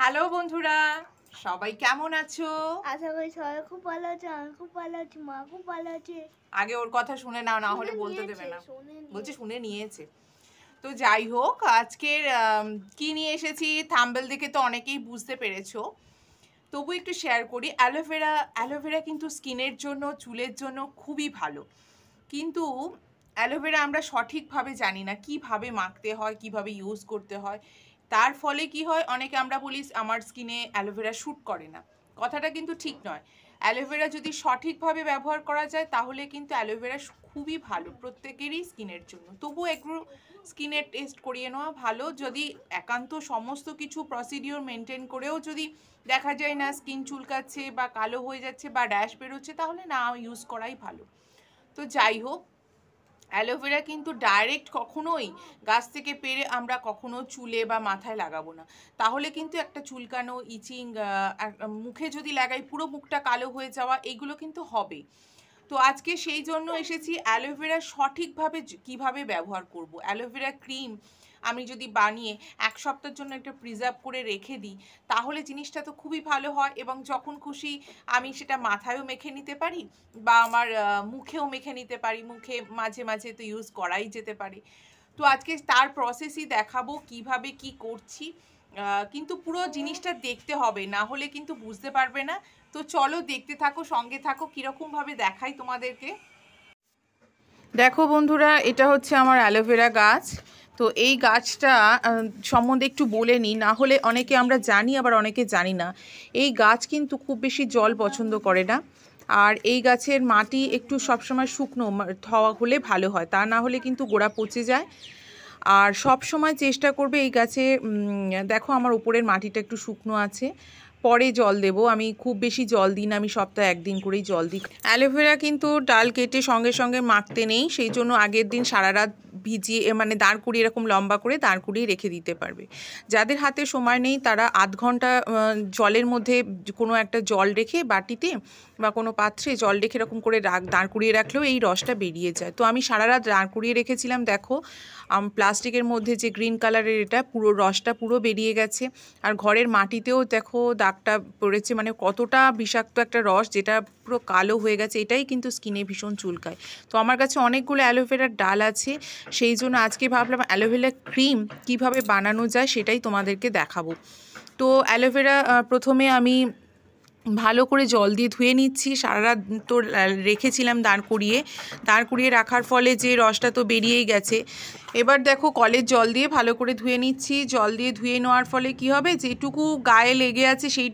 hello বন্ধুরা সবাই কেমন আছো আশা করি সবাই খুব ভালো আছো আমি খুব ভালো আছি মা খুব ভালো আছে আগে ওর কথা শুনে নাও না হলে বলতে দেবে না বলছে শুনে নিয়েছে তো যাই হোক আজকের কি নিয়ে এসেছি থাম্বেল দেখে তো অনেকেই বুঝতে পেরেছো তবু একটু শেয়ার করি অ্যালোভেরা অ্যালোভেরা কিন্তু স্কিনের জন্য চুলের জন্য খুবই ভালো কিন্তু অ্যালোভেরা আমরা সঠিকভাবে জানি না কিভাবে মাখতে হয় কিভাবে ইউজ করতে হয় তার ফলে কি হয় অনেকে আমরা বলি আমার স্কিনে অ্যালোভেরা শ্যুট করে না কথাটা কিন্তু ঠিক নয় অ্যালোভেরা যদি সঠিকভাবে ব্যবহার করা যায় তাহলে কিন্তু অ্যালোভেরা খুবই ভালো প্রত্যেকেরই স্কিনের জন্য তবুও একটু স্কিনের টেস্ট করিয়ে নেওয়া ভালো যদি একান্ত সমস্ত কিছু প্রসিডিওর মেনটেন করেও যদি দেখা যায় না স্কিন চুলকাচ্ছে বা কালো হয়ে যাচ্ছে বা ড্যাশ বেরোচ্ছে তাহলে না ইউজ করাই ভালো তো যাই হোক অ্যালোভেরা কিন্তু ডাইরেক্ট কখনোই গাছ থেকে পেরে আমরা কখনো চুলে বা মাথায় লাগাবো না তাহলে কিন্তু একটা চুলকানো ইচিং মুখে যদি লাগাই পুরো মুখটা কালো হয়ে যাওয়া এইগুলো কিন্তু হবে তো আজকে সেই জন্য এসেছি অ্যালোভেরা সঠিকভাবে কিভাবে ব্যবহার করব অ্যালোভেরা ক্রিম আমি যদি বানিয়ে এক সপ্তাহের জন্য একটা প্রিজার্ভ করে রেখে দিই তাহলে জিনিসটা তো খুবই ভালো হয় এবং যখন খুশি আমি সেটা মাথায়ও মেখে নিতে পারি বা আমার মুখেও মেখে নিতে পারি মুখে মাঝে মাঝে তো ইউজ করাই যেতে পারে তো আজকে তার প্রসেসই দেখাবো কিভাবে কি করছি কিন্তু পুরো জিনিসটা দেখতে হবে না হলে কিন্তু বুঝতে পারবে না তো চলো দেখতে থাকো সঙ্গে থাকো কীরকমভাবে দেখাই তোমাদেরকে দেখো বন্ধুরা এটা হচ্ছে আমার অ্যালোভেরা গাছ তো এই গাছটা সম্বন্ধে একটু বলে নিই না হলে অনেকে আমরা জানি আবার অনেকে জানি না এই গাছ কিন্তু খুব বেশি জল পছন্দ করে না আর এই গাছের মাটি একটু সবসময় শুকনো হওয়া হলে ভালো হয় তা না হলে কিন্তু গোড়া পচে যায় আর সব সময় চেষ্টা করবে এই গাছে দেখো আমার উপরের মাটিটা একটু শুকনো আছে পরে জল দেব আমি খুব বেশি জল দিন আমি সপ্তাহে একদিন করেই জল দিই অ্যালোভেরা কিন্তু ডাল কেটে সঙ্গে সঙ্গে মাখতে নেই সেই জন্য আগের দিন সারা রাত ভিজিয়ে মানে দাঁড় করিয়ে এরকম লম্বা করে দাঁড় করিয়ে রেখে দিতে পারবে যাদের হাতে সময় নেই তারা আধ ঘন্টা জলের মধ্যে কোনো একটা জল রেখে বাটিতে বা কোনো পাত্রে জল রেখে এরকম করে দাঁড় করিয়ে রাখলেও এই রসটা বেরিয়ে যায় তো আমি সারা রাত দাঁড় করিয়ে রেখেছিলাম দেখো প্লাস্টিকের মধ্যে যে গ্রিন কালারের এটা পুরো রসটা পুরো বেরিয়ে গেছে আর ঘরের মাটিতেও দেখো দাগটা পড়েছে মানে কতটা বিষাক্ত একটা রস যেটা পুরো কালো হয়ে গেছে এটাই কিন্তু স্কিনে ভীষণ চুলকায় তো আমার কাছে অনেকগুলো অ্যালোভেরার ডাল আছে সেই জন্য আজকে ভাবলাম অ্যালোভেরা ক্রিম কিভাবে বানানো যায় সেটাই তোমাদেরকে দেখাবো তো অ্যালোভেরা প্রথমে আমি ভালো করে জল দিয়ে ধুয়ে নিচ্ছি সারা রাত তো রেখেছিলাম দাঁড় করিয়ে দাঁড় করিয়ে রাখার ফলে যে রসটা তো বেরিয়েই গেছে এবার দেখো কলের জল দিয়ে ভালো করে ধুয়ে নিচ্ছি জল দিয়ে ধুয়ে নেওয়ার ফলে কি হবে যেটুকু গায়ে লেগে আছে সেই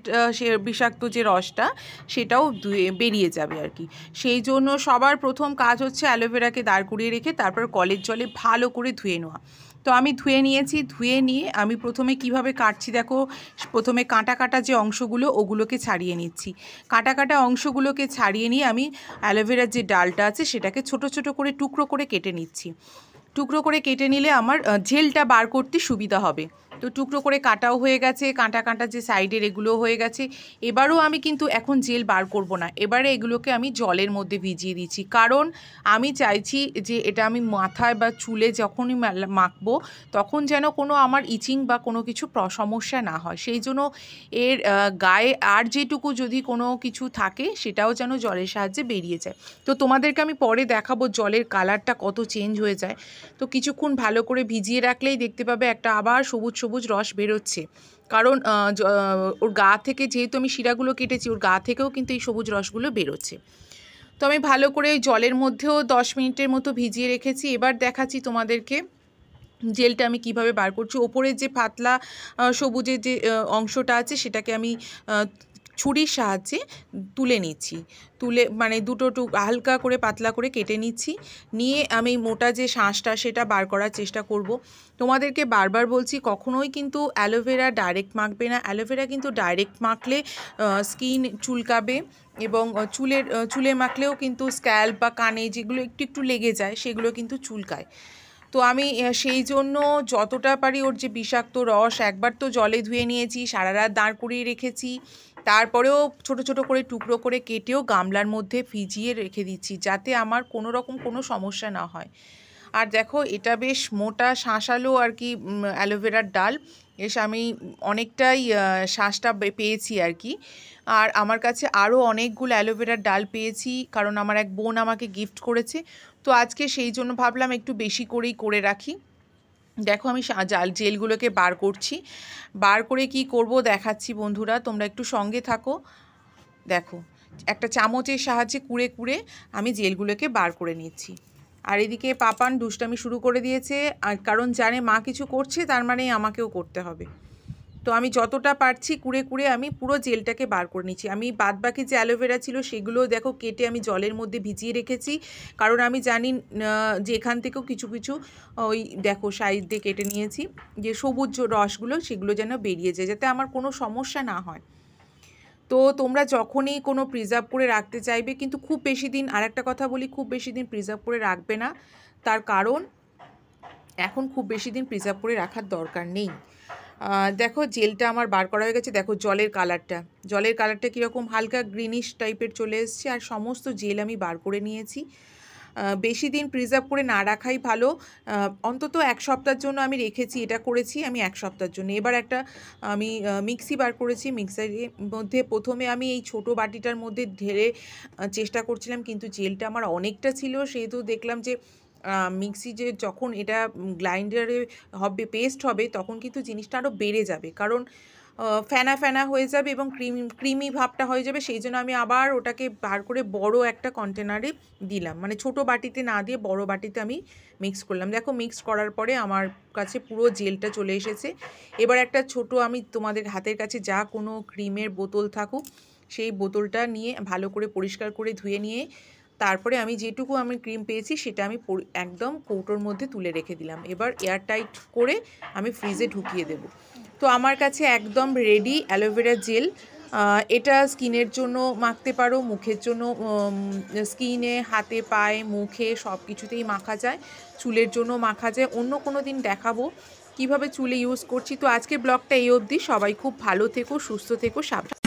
বিষাক্ত যে রসটা সেটাও ধুয়ে বেরিয়ে যাবে আর কি সেই জন্য সবার প্রথম কাজ হচ্ছে অ্যালোভেরাকে দাঁড় করিয়ে রেখে তারপর কলের জলে ভালো করে ধুয়ে নেওয়া তো আমি ধুয়ে নিয়েছি ধুয়ে নিয়ে আমি প্রথমে কিভাবে কাটছি দেখো প্রথমে কাঁটা কাটা যে অংশগুলো ওগুলোকে ছাড়িয়ে নিচ্ছি কাঁটা কাটা অংশগুলোকে ছাড়িয়ে নিয়ে আমি অ্যালোভেরার যে ডালটা আছে সেটাকে ছোট ছোট করে টুকরো করে কেটে নিচ্ছি টুকরো করে কেটে নিলে আমার ঝেলটা বার করতে সুবিধা হবে তো টুকরো করে কাটাও হয়ে গেছে কাঁটা কাঁটা যে সাইডের এগুলো হয়ে গেছে এবারও আমি কিন্তু এখন জেল বার করব না এবারে এগুলোকে আমি জলের মধ্যে ভিজিয়ে দিচ্ছি কারণ আমি চাইছি যে এটা আমি মাথায় বা চুলে যখনই মাখবো তখন যেন কোনো আমার ইচিং বা কোনো কিছু সমস্যা না হয় সেই জন্য এর গায়ে আর যেটুকু যদি কোনো কিছু থাকে সেটাও যেন জলের সাহায্যে বেরিয়ে যায় তো তোমাদেরকে আমি পরে দেখাবো জলের কালারটা কত চেঞ্জ হয়ে যায় তো কিছুক্ষণ ভালো করে ভিজিয়ে রাখলেই দেখতে পাবে একটা আবার সবুজ সবুজ সবুজ রস বেরোচ্ছে কারণ ওর গা থেকে যেহেতু আমি শিরাগুলো কেটেছি ওর গা থেকেও কিন্তু এই সবুজ রসগুলো বেরোচ্ছে তো আমি ভালো করে জলের মধ্যেও দশ মিনিটের মতো ভিজিয়ে রেখেছি এবার দেখাচ্ছি তোমাদেরকে জেলটা আমি কিভাবে বার করছি ওপরের যে পাতলা সবুজের যে অংশটা আছে সেটাকে আমি ছুরির সাহায্যে তুলে নিচ্ছি তুলে মানে দুটো টু হালকা করে পাতলা করে কেটে নিচ্ছি নিয়ে আমি মোটা যে শাঁসটা সেটা বার করার চেষ্টা করব তোমাদেরকে বারবার বলছি কখনোই কিন্তু অ্যালোভেরা ডাইরেক্ট মাখবে না অ্যালোভেরা কিন্তু ডাইরেক্ট মাখলে স্কিন চুলকাবে এবং চুলের চুলে মাখলেও কিন্তু স্ক্যাল্প বা কানে যেগুলো একটু একটু লেগে যায় সেগুলো কিন্তু চুলকায় তো আমি সেই জন্য যতটা পারি ওর যে বিষাক্ত রস একবার তো জলে ধুয়ে নিয়েছি সারা রাত দাঁড় করিয়ে রেখেছি তারপরেও ছোট ছোট করে টুকরো করে কেটেও গামলার মধ্যে ভিজিয়ে রেখে দিচ্ছি যাতে আমার কোনো রকম কোনো সমস্যা না হয় আর দেখো এটা বেশ মোটা শাঁসালো আর কি অ্যালোভেরার ডাল এস আমি অনেকটাই শ্বাসটা পেয়েছি আর কি আর আমার কাছে আরও অনেকগুলো অ্যালোভেরার ডাল পেয়েছি কারণ আমার এক বোন আমাকে গিফট করেছে তো আজকে সেই জন্য ভাবলাম একটু বেশি করেই করে রাখি দেখো আমি জাল জেলগুলোকে বার করছি বার করে কি করব দেখাচ্ছি বন্ধুরা তোমরা একটু সঙ্গে থাকো দেখো একটা চামচের সাহায্যে কুড়ে কুড়ে আমি জেলগুলোকে বার করে নিচ্ছি আর এদিকে পাপান দুষ্টামি শুরু করে দিয়েছে আর কারণ জানে মা কিছু করছে তার মানে আমাকেও করতে হবে তো আমি যতটা পারছি কুড়ে কুড়ে আমি পুরো জেলটাকে বার করে নিচ্ছি আমি বাদবাকি যে অ্যালোভেরা ছিল সেগুলো দেখো কেটে আমি জলের মধ্যে ভিজিয়ে রেখেছি কারণ আমি জানি যে এখান থেকেও কিছু কিছু ওই দেখো সাইড দিয়ে কেটে নিয়েছি যে সবুজ রসগুলো সেগুলো যেন বেরিয়ে যায় যাতে আমার কোনো সমস্যা না হয় তো তোমরা যখনই কোনো প্রিজার্ভ করে রাখতে চাইবে কিন্তু খুব বেশি দিন আর একটা কথা বলি খুব বেশি দিন প্রিজার্ভ করে রাখবে না তার কারণ এখন খুব বেশি দিন প্রিজার্ভ করে রাখার দরকার নেই দেখো জেলটা আমার বার করা হয়ে গেছে দেখো জলের কালারটা জলের কালারটা কীরকম হালকা গ্রিনিশ টাইপের চলে এসছে আর সমস্ত জেল আমি বার করে নিয়েছি বেশি দিন প্রিজার্ভ করে না রাখাই ভালো অন্তত এক সপ্তাহের জন্য আমি রেখেছি এটা করেছি আমি এক সপ্তাহের জন্য এবার একটা আমি মিক্সি বার করেছি মিক্সারের মধ্যে প্রথমে আমি এই ছোট বাটিটার মধ্যে ঢেলে চেষ্টা করছিলাম কিন্তু জেলটা আমার অনেকটা ছিল সেহেতু দেখলাম যে মিক্সি যে যখন এটা গ্রাইন্ডারে হবে পেস্ট হবে তখন কিন্তু জিনিসটা আরও বেড়ে যাবে কারণ ফেনা ফেনা হয়ে যাবে এবং ক্রিমি ক্রিমি ভাবটা হয়ে যাবে সেই জন্য আমি আবার ওটাকে বার করে বড় একটা কন্টেনারে দিলাম মানে ছোট বাটিতে না দিয়ে বড় বাটিতে আমি মিক্স করলাম দেখো মিক্স করার পরে আমার কাছে পুরো জেলটা চলে এসেছে এবার একটা ছোট আমি তোমাদের হাতের কাছে যা কোনো ক্রিমের বোতল থাকুক সেই বোতলটা নিয়ে ভালো করে পরিষ্কার করে ধুয়ে নিয়ে তারপরে আমি যেটুকু আমি ক্রিম পেয়েছি সেটা আমি একদম কৌটোর মধ্যে তুলে রেখে দিলাম এবার এয়ারটাইট করে আমি ফ্রিজে ঢুকিয়ে দেব তো আমার কাছে একদম রেডি অ্যালোভেরা জেল এটা স্কিনের জন্য মাখতে পারো মুখের জন্য স্কিনে হাতে পায়ে মুখে সব কিছুতেই মাখা যায় চুলের জন্য মাখা যায় অন্য কোনো দিন দেখাবো কিভাবে চুলে ইউজ করছি তো আজকে ব্লগটা এই অবধি সবাই খুব ভালো থেকো সুস্থ থেকো সাবধান